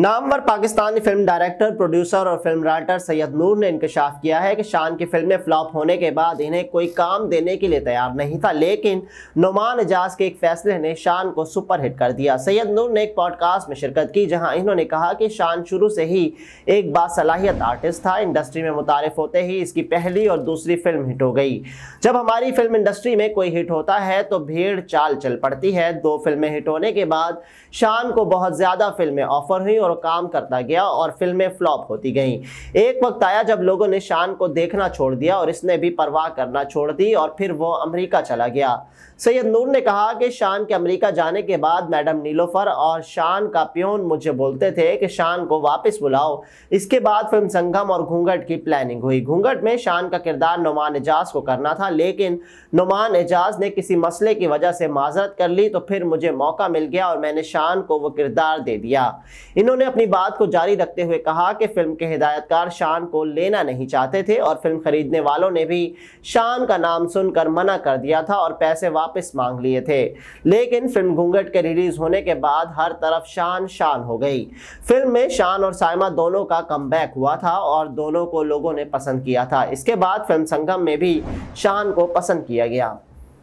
Namvar Pakistani film director producer और film writer Syed Noor ने इंकशाफ किया है कि शान की फिल्में फ्लॉप होने के बाद इन्हें कोई काम देने के लिए तैयार नहीं था लेकिन नुमान एजाज के एक फैसले ने शान को सुपरहिट कर दिया सैयद नूर ने एक पॉडकास्ट में शिरकत की जहां इन्होंने कहा कि शान शुरू से ही एक बासलाहियत आर्टिस्ट था इंडस्ट्री में मुतारफ होते ही इसकी पहली और दूसरी फिल्म हिट हो गई जब हमारी फिल्म इंडस्ट्री में कोई हिट होता है तो भीड़ चाल चल पड़ती है दो फिल्में हिट होने के बाद शान को बहुत ज़्यादा फिल्में ऑफर हुई और और काम करता गया और फिल्में फ्लॉप होती गईं एक वक्त आया जब लोगों ने शान को देखना छोड़ दिया और इसने भी परवाह करना छोड़ दी और फिर वो अमरीका चला गया सैयद नूर ने कहा कि शान के अमरीका जाने के बाद मैडम नीलोफर और शान का प्योन मुझे बोलते थे कि शान को वापस बुलाओ इसके बाद फिल्म संगम और घूंघट की प्लानिंग हुई घूंघट में शान का किरदार नुमान एजाज को करना था लेकिन नुमान एजाज ने किसी मसले की वजह से माजरत कर ली तो फिर मुझे मौका मिल गया और मैंने शान को वो किरदार दे दिया इन्होंने उन्होंने अपनी बात को जारी रखते हुए कहा कि फिल्म के हिदायतकार शान को लेना नहीं चाहते थे और फिल्म खरीदने वालों ने भी शान का नाम सुनकर मना कर दिया था और पैसे वापस मांग लिए थे लेकिन फिल्म घूंघट के रिलीज होने के बाद हर तरफ शान शान हो गई फिल्म में शान और सायमा दोनों का कम हुआ था और दोनों को लोगों ने पसंद किया था इसके बाद फिल्म संगम में भी शान को पसंद किया गया